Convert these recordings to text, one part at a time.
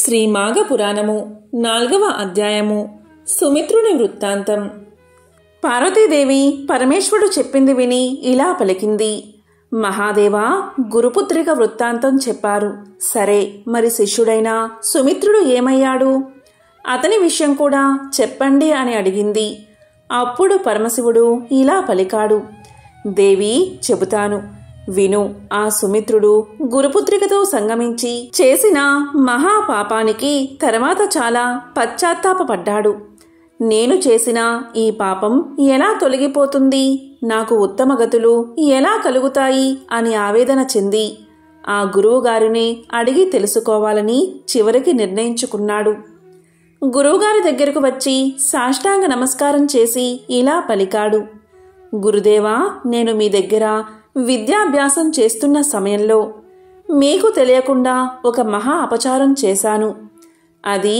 శ్రీ పురాణము నాల్గవ అధ్యాయము సుమిత్రుని వృత్తాంతం పార్వతీదేవి పరమేశ్వరుడు చెప్పింది విని ఇలా పలికింది మహాదేవా గురుపుత్రిక వృత్తాంతం చెప్పారు సరే మరి శిష్యుడైన సుమిత్రుడు ఏమయ్యాడు అతని విషయం కూడా చెప్పండి అని అడిగింది అప్పుడు పరమశివుడు ఇలా పలికాడు దేవి చెబుతాను విను ఆ సుమిత్రుడు గురుపుత్రికతో సంగమించి చేసిన మహాపానికి తర్వాత చాలా పశ్చాత్తాపడ్డాడు నేను చేసిన ఈ పాపం ఎలా తొలగిపోతుంది నాకు ఉత్తమ గతులు ఎలా కలుగుతాయి అని ఆవేదన చెంది ఆ గురువుగారిని అడిగి తెలుసుకోవాలని చివరికి నిర్ణయించుకున్నాడు గురువుగారి దగ్గరకు వచ్చి సాష్టాంగ నమస్కారం చేసి ఇలా పలికాడు గురుదేవా నేను మీ దగ్గర విద్యాభ్యాసం చేస్తున్న సమయంలో మీకు తెలియకుండా ఒక మహా అపచారం చేశాను అది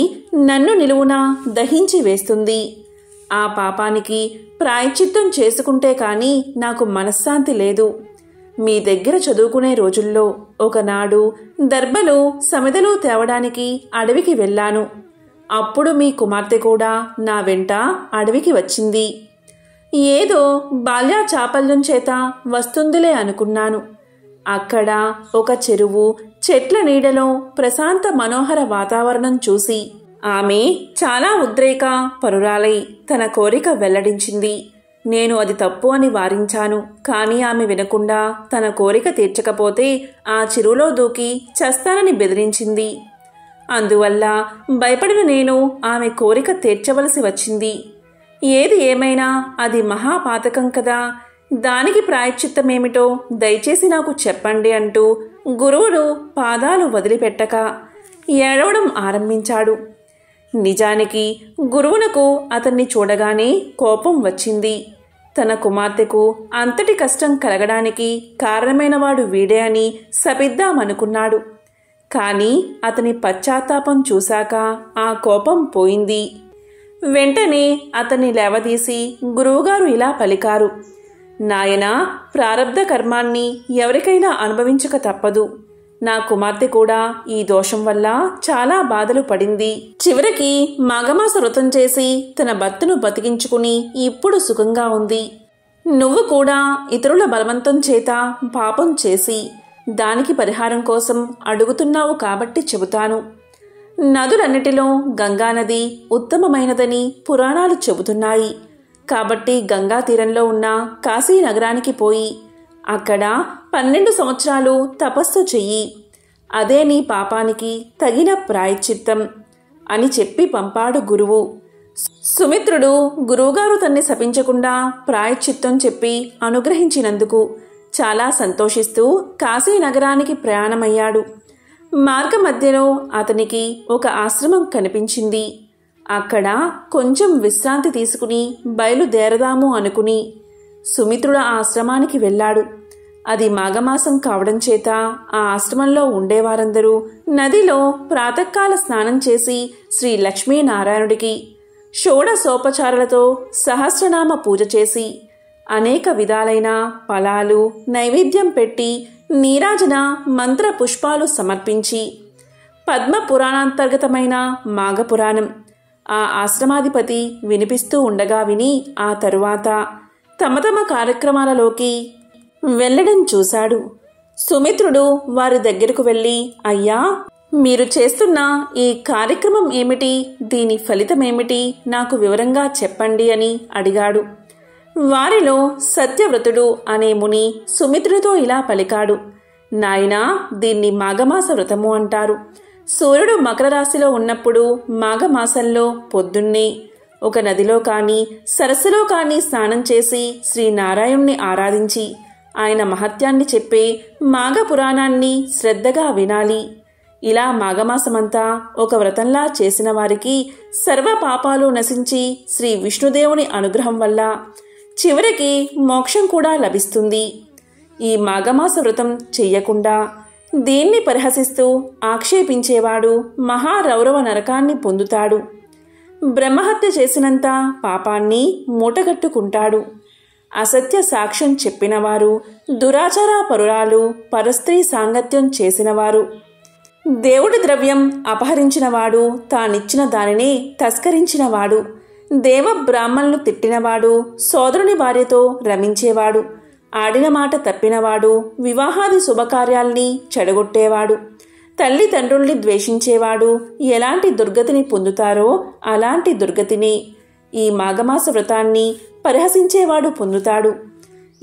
నన్ను నిలువున దహించి వేస్తుంది ఆ పాపానికి ప్రాయచిత్తం చేసుకుంటే కానీ నాకు మనశ్శాంతి లేదు మీ దగ్గర చదువుకునే రోజుల్లో ఒకనాడు దర్బలు సమిదలు తేవడానికి అడవికి వెళ్ళాను అప్పుడు మీ కుమార్తె కూడా నా వెంట అడవికి వచ్చింది ఏదో బాల్య చాపల్యం చేత వస్తుందిలే అనుకున్నాను అక్కడ ఒక చెరువు చెట్ల నీడలో ప్రశాంత మనోహర వాతావరణం చూసి ఆమె చాలా ఉద్రేక పరురాలై తన కోరిక వెల్లడించింది నేను అది తప్పు అని వారించాను కానీ ఆమె వినకుండా తన కోరిక తీర్చకపోతే ఆ చెరువులో దూకి చస్తానని బెదిరించింది అందువల్ల భయపడిన నేను ఆమె కోరిక తీర్చవలసి వచ్చింది ఏది ఏమైనా అది మహాపాతకం కదా దానికి ప్రాయశ్చిత్తమేమిటో దయచేసి నాకు చెప్పండి అంటూ గురువుడు పాదాలు వదిలిపెట్టక ఏడవడం ఆరంభించాడు నిజానికి గురువునకు అతన్ని చూడగానే కోపం వచ్చింది తన కుమార్తెకు అంతటి కష్టం కలగడానికి కారణమైనవాడు వీడే అని సపిద్దామనుకున్నాడు కానీ అతని పశ్చాత్తాపం చూశాక ఆ కోపం పోయింది వెంటనే అతన్ని లేవదీసి గురువుగారు ఇలా పలికారు నాయనా ప్రారబ్ధ కర్మాన్ని ఎవరికైనా అనుభవించక తప్పదు నా కుమార్తె కూడా ఈ దోషం వల్ల చాలా బాధలు పడింది చివరికి మాఘమాస వ్రతం చేసి తన భర్తను బతికించుకుని ఇప్పుడు సుఖంగా ఉంది నువ్వు కూడా ఇతరుల బలవంతం చేత పాపం చేసి దానికి పరిహారం కోసం అడుగుతున్నావు కాబట్టి చెబుతాను నదులన్నిటిలో గంగానది ఉత్తమమైనదని పురాణాలు చెబుతున్నాయి కాబట్టి గంగా తీరంలో ఉన్న కాశీ నగరానికి పోయి అక్కడ పన్నెండు సంవత్సరాలు తపస్సు చెయ్యి అదే నీ పాపానికి తగిన ప్రాయచిత్తం అని చెప్పి పంపాడు గురువు సుమిత్రుడు గురువుగారు తన్ని శపించకుండా ప్రాయచిత్తం చెప్పి అనుగ్రహించినందుకు చాలా సంతోషిస్తూ కాశీ నగరానికి ప్రయాణమయ్యాడు మార్గమధ్యలో అతనికి ఒక ఆశ్రమం కనిపించింది అక్కడ కొంచెం విశ్రాంతి తీసుకుని బయలుదేరదాము అనుకుని సుమిత్రుడు ఆ ఆశ్రమానికి వెళ్ళాడు అది మాఘమాసం కావడం చేత ఆ ఆశ్రమంలో ఉండేవారందరూ నదిలో ప్రాతకాల స్నానం చేసి శ్రీ లక్ష్మీనారాయణుడికి షోడసోపచారాలతో సహస్రనామ పూజ చేసి అనేక విధాలైన ఫలాలు నైవేద్యం పెట్టి నీరాజన మంత్ర పుష్పాలు సమర్పించి పద్మ పురాణాంతర్గతమైన మాఘపురాణం ఆ ఆశ్రమాధిపతి వినిపిస్తూ ఉండగా విని ఆ తరువాత తమ తమ కార్యక్రమాలలోకి వెళ్ళడం చూశాడు సుమిత్రుడు వారి దగ్గరకు వెళ్ళి అయ్యా మీరు చేస్తున్న ఈ కార్యక్రమం ఏమిటి దీని ఫలితమేమిటి నాకు వివరంగా చెప్పండి అని అడిగాడు వారిలో సత్యవ్రతుడు అనే ముని సుమిత్రుడితో ఇలా పలికాడు నాయనా దీన్ని మాఘమాస వ్రతము అంటారు సూర్యుడు మకర రాశిలో ఉన్నప్పుడు మాఘమాసంలో పొద్దున్నే ఒక నదిలో కానీ సరస్సులో కానీ స్నానం చేసి శ్రీనారాయణ్ణి ఆరాధించి ఆయన మహత్యాన్ని చెప్పే మాఘ పురాణాన్ని శ్రద్ధగా వినాలి ఇలా మాఘమాసమంతా ఒక వ్రతంలా చేసిన వారికి సర్వ పాపాలు నశించి శ్రీ విష్ణుదేవుని అనుగ్రహం వల్ల చివరికి మోక్షం కూడా లభిస్తుంది ఈ మాఘమాస వ్రతం చెయ్యకుండా దీన్ని పరిహసిస్తూ ఆక్షేపించేవాడు మహారౌరవ నరకాన్ని పొందుతాడు బ్రహ్మహత్య చేసినంత పాపాన్ని మూటగట్టుకుంటాడు అసత్య సాక్ష్యం చెప్పినవారు దురాచార పరురాలు పరస్త్రీ సాంగత్యం చేసినవారు దేవుడి ద్రవ్యం అపహరించినవాడు తానిచ్చిన దానిని తస్కరించినవాడు దేవ బ్రాహ్మణులు తిట్టినవాడు సోదరుని భార్యతో రమించేవాడు ఆడిన మాట తప్పినవాడు వివాహాది శుభకార్యాల్ని చెడగొట్టేవాడు తల్లిదండ్రుల్ని ద్వేషించేవాడు ఎలాంటి దుర్గతిని పొందుతారో అలాంటి దుర్గతిని ఈ మాఘమాస వ్రతాన్ని పరిహసించేవాడు పొందుతాడు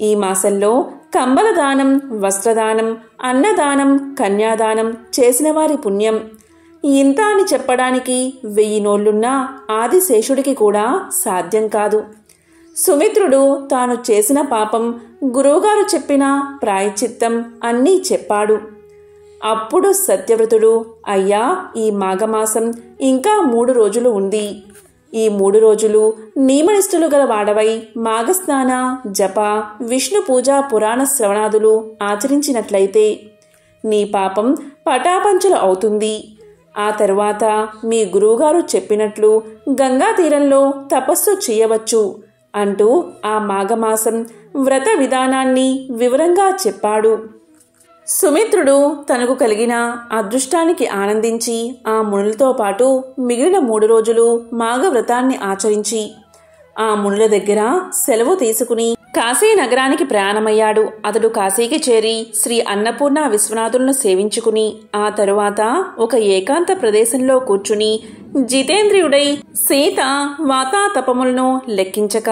ఈ మాసంలో కంబలదానం వస్త్రదానం అన్నదానం కన్యాదానం చేసిన వారి పుణ్యం ఇంత అని చెప్పడానికి వెయ్యి నోళ్లున్నా ఆదిశేషుడికి కూడా సాధ్యం కాదు సుమిత్రుడు తాను చేసిన పాపం గురువుగారు చెప్పిన ప్రాయచిత్తం అన్నీ చెప్పాడు అప్పుడు సత్యవ్రతుడు అయ్యా ఈ మాఘమాసం ఇంకా మూడు రోజులు ఉంది ఈ మూడు రోజులు నియమనిష్ఠులు గల వాడవై మాఘస్నాన జప విష్ణు పూజా పురాణ శ్రవణాదులు ఆచరించినట్లయితే నీ పాపం పటాపంచులు అవుతుంది ఆ తరువాత మీ గురువుగారు చెప్పినట్లు గంగా తీరంలో తపస్సు చేయవచ్చు అంటూ ఆ మాఘమాసం వ్రత విధానాన్ని వివరంగా చెప్పాడు సుమిత్రుడు తనకు కలిగిన అదృష్టానికి ఆనందించి ఆ మునులతో పాటు మిగిలిన మూడు రోజులు మాఘవ్రతాన్ని ఆచరించి ఆ మునుల దగ్గర సెలవు తీసుకుని కాశీ నగరానికి ప్రయాణమయ్యాడు అతడు కాశీకి చేరి శ్రీ అన్నపూర్ణ విశ్వనాథులను సేవించుకుని ఆ తరువాత ఒక ఏకాంత ప్రదేశంలో కూర్చుని జితేంద్రియుడై సీత వాతాతపములను లెక్కించక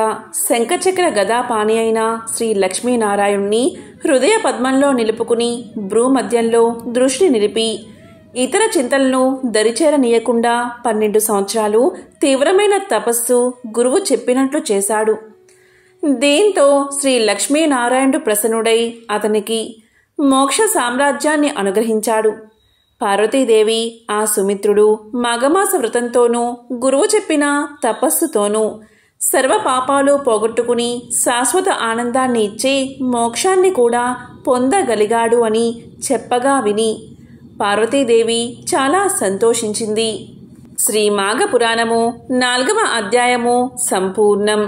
శంఖచక్ర గదాపాణి అయిన శ్రీ లక్ష్మీనారాయణ్ణి హృదయ పద్మంలో నిలుపుకుని భ్రూమధ్యంలో దృష్టి నిలిపి ఇతర చింతలను దరిచేరనీయకుండా పన్నెండు సంవత్సరాలు తీవ్రమైన తపస్సు గురువు చెప్పినట్లు చేశాడు దీంతో శ్రీ లక్ష్మీనారాయణుడు ప్రసన్నుడై అతనికి మోక్ష సామ్రాజ్యాన్ని అనుగ్రహించాడు పార్వతీదేవి ఆ సుమిత్రుడు మాఘమాస వ్రతంతోనూ గురువు చెప్పిన తపస్సుతోనూ సర్వ పాపాలు పోగొట్టుకుని శాశ్వత ఆనందాన్ని ఇచ్చే మోక్షాన్ని కూడా పొందగలిగాడు అని చెప్పగా విని పార్వతీదేవి చాలా సంతోషించింది శ్రీ మాఘ పురాణము నాల్గవ అధ్యాయము సంపూర్ణం